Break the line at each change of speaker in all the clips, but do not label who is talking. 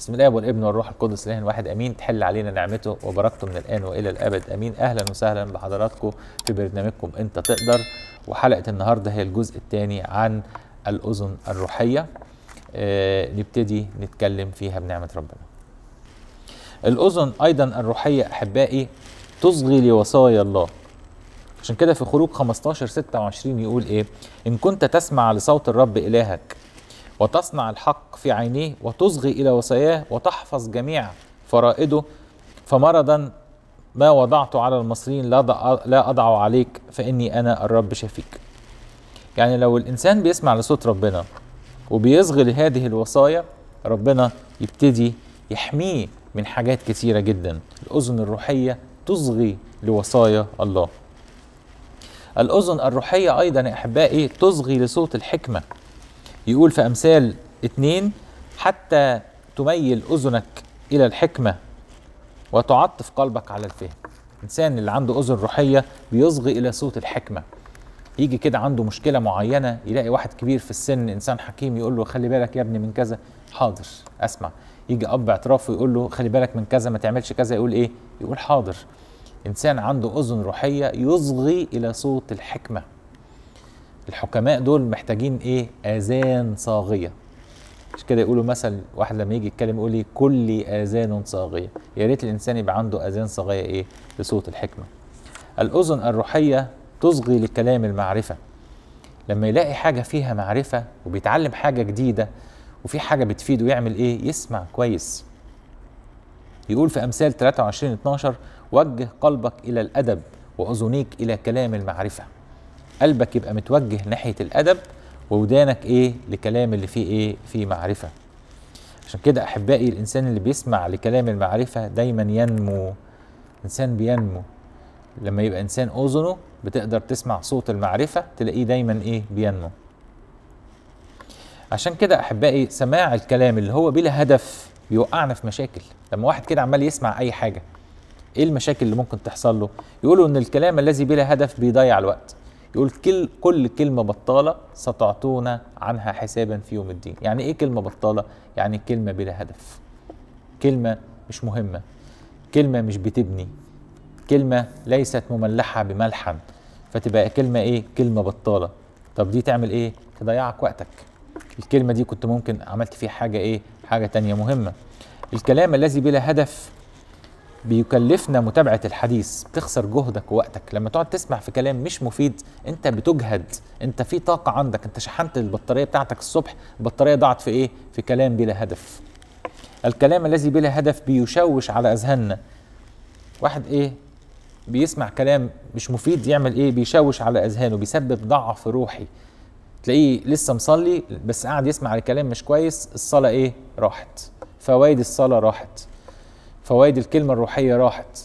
بسم الله والابن والروح القدس الاله واحد امين تحل علينا نعمته وبركته من الان والى الابد امين اهلا وسهلا بحضراتكم في برنامجكم انت تقدر وحلقه النهارده هي الجزء الثاني عن الاذن الروحيه آه نبتدي نتكلم فيها بنعمه ربنا الاذن ايضا الروحيه احبائي تصغي لوصايا الله عشان كده في خروج 15 26 يقول ايه ان كنت تسمع لصوت الرب الهك وتصنع الحق في عينيه وتصغي إلى وصاياه وتحفظ جميع فرائده فمرضا ما وضعت على المصريين لا لا أضع عليك فإني أنا الرب شفيك يعني لو الإنسان بيسمع لصوت ربنا وبيصغي لهذه الوصايا ربنا يبتدي يحميه من حاجات كثيرة جدا الأذن الروحية تصغي لوصايا الله الأذن الروحية أيضا يا أحبائي تصغي لصوت الحكمة يقول في أمثال اتنين حتى تميل أذنك إلى الحكمة وتعطف قلبك على الفهم الإنسان اللي عنده أذن روحية بيصغي إلى صوت الحكمة يجي كده عنده مشكلة معينة يلاقي واحد كبير في السن إنسان حكيم يقول له خلي بالك يا ابني من كذا حاضر أسمع يجي أب اعترافه يقول له خلي بالك من كذا ما تعملش كذا يقول إيه يقول حاضر إنسان عنده أذن روحية يصغي إلى صوت الحكمة الحكماء دول محتاجين ايه اذان صاغيه مش كده يقولوا مثل واحد لما يجي يتكلم يقول لي إيه؟ كل اذان صاغيه يا ريت الانسان يبقى عنده اذان صاغيه ايه لصوت الحكمه الاذن الروحيه تصغي لكلام المعرفه لما يلاقي حاجه فيها معرفه وبيتعلم حاجه جديده وفي حاجه بتفيده يعمل ايه يسمع كويس يقول في امثال 23 12 وجه قلبك الى الادب واذنيك الى كلام المعرفه قلبك يبقى متوجه ناحيه الادب وودانك ايه لكلام اللي فيه ايه فيه معرفه عشان كده احبائي الانسان اللي بيسمع لكلام المعرفه دايما ينمو انسان بينمو لما يبقى انسان اذنه بتقدر تسمع صوت المعرفه تلاقيه دايما ايه بينمو عشان كده احبائي سماع الكلام اللي هو بلا هدف بيوقعنا في مشاكل لما واحد كده عمال يسمع اي حاجه ايه المشاكل اللي ممكن تحصل له يقولوا ان الكلام الذي بلا هدف بيضيع الوقت يقول كل كل كلمة بطالة ستعطونا عنها حسابا في يوم الدين يعني إيه كلمة بطالة؟ يعني كلمة بلا هدف كلمة مش مهمة كلمة مش بتبني كلمة ليست مملحة بملحم فتبقى كلمة إيه؟ كلمة بطالة طب دي تعمل إيه؟ تضيعك وقتك الكلمة دي كنت ممكن عملت فيها حاجة إيه؟ حاجة تانية مهمة الكلام الذي بلا هدف بيكلفنا متابعه الحديث بتخسر جهدك ووقتك لما تقعد تسمع في كلام مش مفيد انت بتجهد انت في طاقه عندك انت شحنت البطاريه بتاعتك الصبح البطاريه ضاعت في ايه في كلام بلا هدف الكلام الذي بلا هدف بيشوش على اذهاننا واحد ايه بيسمع كلام مش مفيد يعمل ايه بيشوش على اذهانه بيسبب ضعف روحي تلاقيه لسه مصلي بس قاعد يسمع الكلام مش كويس الصلاه ايه راحت فوائد الصلاه راحت فوائد الكلمه الروحيه راحت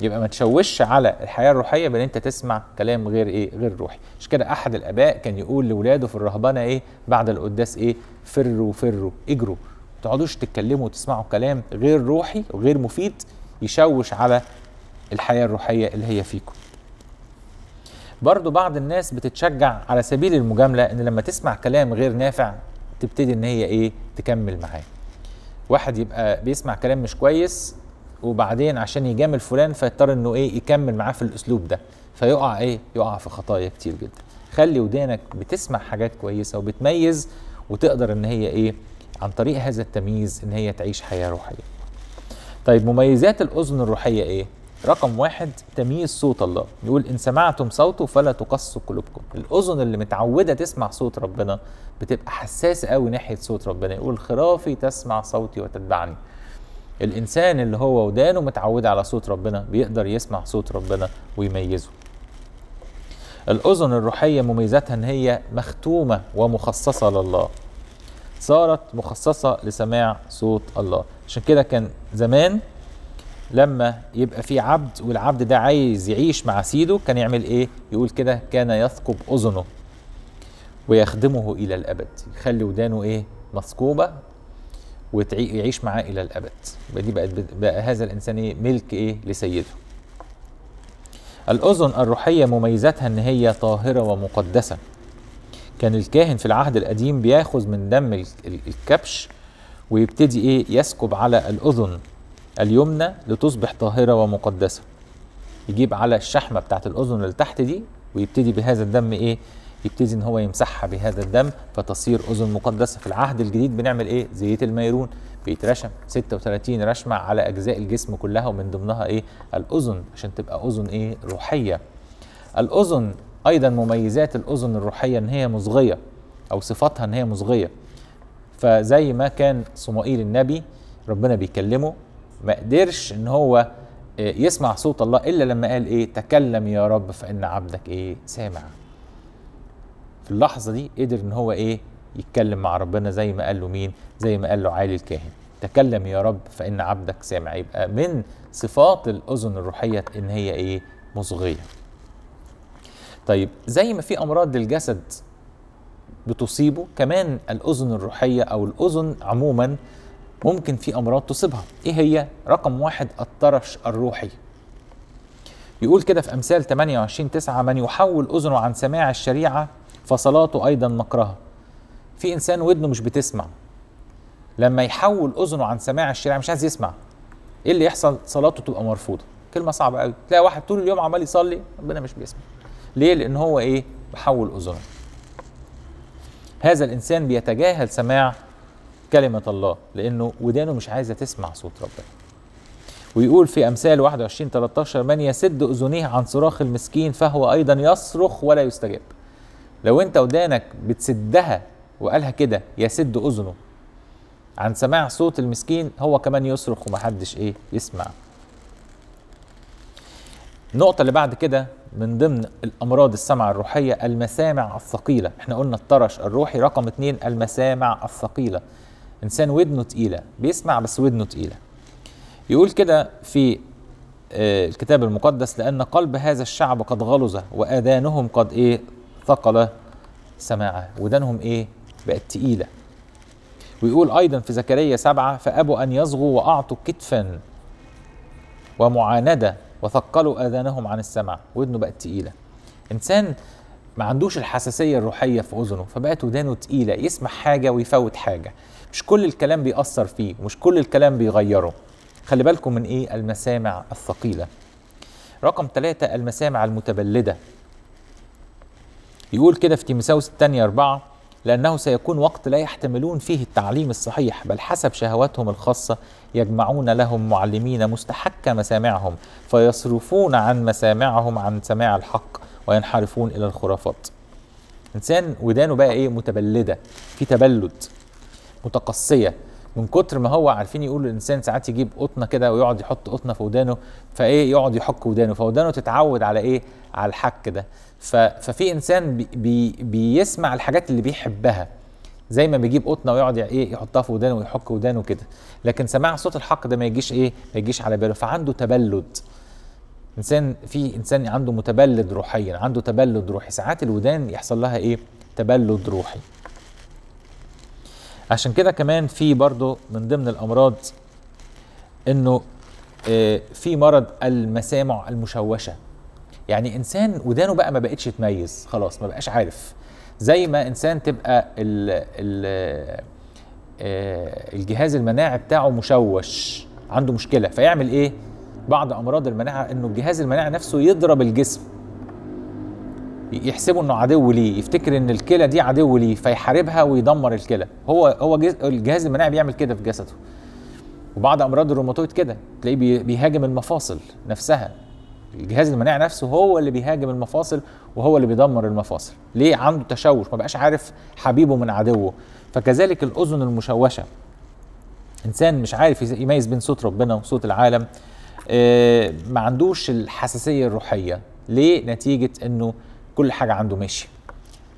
يبقى ما تشوش على الحياه الروحيه بان انت تسمع كلام غير ايه غير روحي مش كده احد الاباء كان يقول لولاده في الرهبنه ايه بعد القداس ايه فروا فروا اجروا ما تقعدوش تتكلموا وتسمعوا كلام غير روحي وغير مفيد يشوش على الحياه الروحيه اللي هي فيكم برضو بعض الناس بتتشجع على سبيل المجامله ان لما تسمع كلام غير نافع تبتدي ان هي ايه تكمل معاه واحد يبقى بيسمع كلام مش كويس وبعدين عشان يجامل فلان فيضطر انه ايه يكمل معاه في الاسلوب ده فيقع ايه يقع في خطايا كتير جدا خلي ودانك بتسمع حاجات كويسه وبتميز وتقدر ان هي ايه عن طريق هذا التمييز ان هي تعيش حياه روحيه طيب مميزات الاذن الروحيه ايه رقم واحد تمييز صوت الله يقول إن سمعتم صوته فلا تقصوا قلوبكم الأذن اللي متعودة تسمع صوت ربنا بتبقى حساسة قوي ناحية صوت ربنا يقول خرافي تسمع صوتي وتتبعني الانسان اللي هو ودانه متعود على صوت ربنا بيقدر يسمع صوت ربنا ويميزه الاذن الروحيه مميزاتها ان هي مختومه ومخصصه لله صارت مخصصه لسماع صوت الله عشان كده كان زمان لما يبقى في عبد والعبد ده عايز يعيش مع سيده كان يعمل ايه يقول كده كان يثقب اذنه ويخدمه الى الابد يخلي ودانه ايه مثقوبه ويعيش معاه الى الابد دي بقت بقى هذا الانسان إيه؟ ملك ايه لسيده الاذن الروحيه مميزاتها ان هي طاهره ومقدسه كان الكاهن في العهد القديم بياخذ من دم الكبش ويبتدي ايه يسكب على الاذن اليمنى لتصبح طاهره ومقدسه يجيب على الشحمه بتاعت الاذن اللي تحت دي ويبتدي بهذا الدم ايه يبتدي ان هو يمسحها بهذا الدم فتصير اذن مقدسه في العهد الجديد بنعمل ايه زيت الميرون بيترشم 36 رشمه على اجزاء الجسم كلها ومن ضمنها ايه الاذن عشان تبقى اذن ايه روحيه الاذن ايضا مميزات الاذن الروحيه ان هي مصغيه او صفاتها ان هي مصغيه فزي ما كان صموئيل النبي ربنا بيكلمه ما قدرش ان هو آه، يسمع صوت الله الا لما قال ايه تكلم يا رب فان عبدك ايه سامع في اللحظه دي قدر ان هو ايه يتكلم مع ربنا زي ما قال له مين زي ما قال له عالي الكاهن تكلم يا رب فان عبدك سامع يبقى من صفات الاذن الروحيه ان هي ايه مصغيه طيب زي ما في امراض للجسد بتصيبه كمان الاذن الروحيه او الاذن عموما ممكن في امراض تصيبها ايه هي رقم واحد الطرش الروحي يقول كده في امثال 28 9 من يحول اذنه عن سماع الشريعه فصلاته أيضا مكرهة في إنسان ودنه مش بتسمع لما يحول أذنه عن سماع الشريعة مش عايز يسمع إيه اللي يحصل صلاته تبقى مرفوضة كلمة صعبة قوي تلاقي واحد طول اليوم عمال يصلي ربنا مش بيسمع ليه لأن هو إيه بحول أذنه هذا الإنسان بيتجاهل سماع كلمة الله لأنه ودانه مش عايزة تسمع صوت ربنا ويقول في أمثال 21 13 من يسد أذنيه عن صراخ المسكين فهو أيضا يصرخ ولا يستجاب لو انت ودانك بتسدها وقالها كده يسد اذنه عن سماع صوت المسكين هو كمان يصرخ ومحدش ايه يسمع النقطة اللي بعد كده من ضمن الأمراض السمع الروحية المسامع الثقيلة احنا قلنا الطرش الروحي رقم اتنين المسامع الثقيلة إنسان ودنه تقيلة بيسمع بس ودنه تقيلة يقول كده في آه، الكتاب المقدس لأن قلب هذا الشعب قد غلظ وآذانهم قد إيه ثقل سماعه ودانهم ايه بقت تقيله ويقول ايضا في زكريا سبعه فابوا ان يصغوا واعطوا كتفا ومعانده وثقلوا اذانهم عن السمع ودنه بقت تقيله انسان ما عندوش الحساسيه الروحيه في اذنه فبقت ودانه تقيله يسمع حاجه ويفوت حاجه مش كل الكلام بيأثر فيه ومش كل الكلام بيغيره خلي بالكم من ايه المسامع الثقيله رقم ثلاثة المسامع المتبلده يقول كده في تيمساوس الثانية أربعة لأنه سيكون وقت لا يحتملون فيه التعليم الصحيح بل حسب شهواتهم الخاصة يجمعون لهم معلمين مستحك مسامعهم فيصرفون عن مسامعهم عن سماع الحق وينحرفون إلى الخرافات إنسان ودانه بقى إيه متبلدة في تبلد متقصية من كتر ما هو عارفين يقولوا الانسان ساعات يجيب قطنه كده ويقعد يحط قطنه في ودانه فايه يقعد يحك ودانه فودانه تتعود على ايه على الحك ده ففي انسان بي بي بيسمع الحاجات اللي بيحبها زي ما بيجيب قطنه ويقعد ايه يحطها في ودانه ويحك ودانه كده لكن سماع صوت الحق ده ما يجيش ايه ما يجيش على باله فعنده تبلد انسان في انسان عنده متبلد روحيا عنده تبلد روحي ساعات الودان يحصل لها ايه تبلد روحي عشان كده كمان في برضو من ضمن الامراض انه آه، في مرض المسامع المشوشه يعني انسان ودانه بقى ما بقتش تميز خلاص ما بقاش عارف زي ما انسان تبقى الـ الـ آه، الجهاز المناعي بتاعه مشوش عنده مشكله فيعمل ايه بعض امراض المناعه انه الجهاز المناعي نفسه يضرب الجسم يحسبوا انه عدو ليه يفتكر ان الكلى دي عدو ليه فيحاربها ويدمر الكلى هو هو الجهاز المناعي بيعمل كده في جسده وبعض امراض الروماتويد كده تلاقيه بيهاجم المفاصل نفسها الجهاز المناعي نفسه هو اللي بيهاجم المفاصل وهو اللي بيدمر المفاصل ليه عنده تشوش ما بقاش عارف حبيبه من عدوه فكذلك الاذن المشوشه انسان مش عارف يميز بين صوت ربنا وصوت العالم آه ما عندوش الحساسيه الروحيه ليه نتيجه انه كل حاجه عنده ماشيه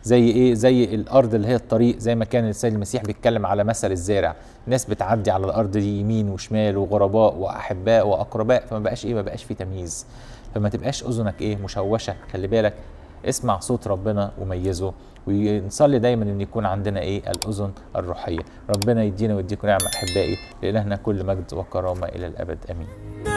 زي ايه زي الارض اللي هي الطريق زي ما كان السيد المسيح بيتكلم على مثل الزارع ناس بتعدي على الارض دي يمين وشمال وغرباء واحباء واقرباء فما بقاش ايه ما بقاش في تمييز فما تبقاش اذنك ايه مشوشه خلي بالك اسمع صوت ربنا وميزه ونصلي دايما ان يكون عندنا ايه الاذن الروحيه ربنا يدينا ويديكم نعمه احبائي لالهنا كل مجد وكرامه الى الابد امين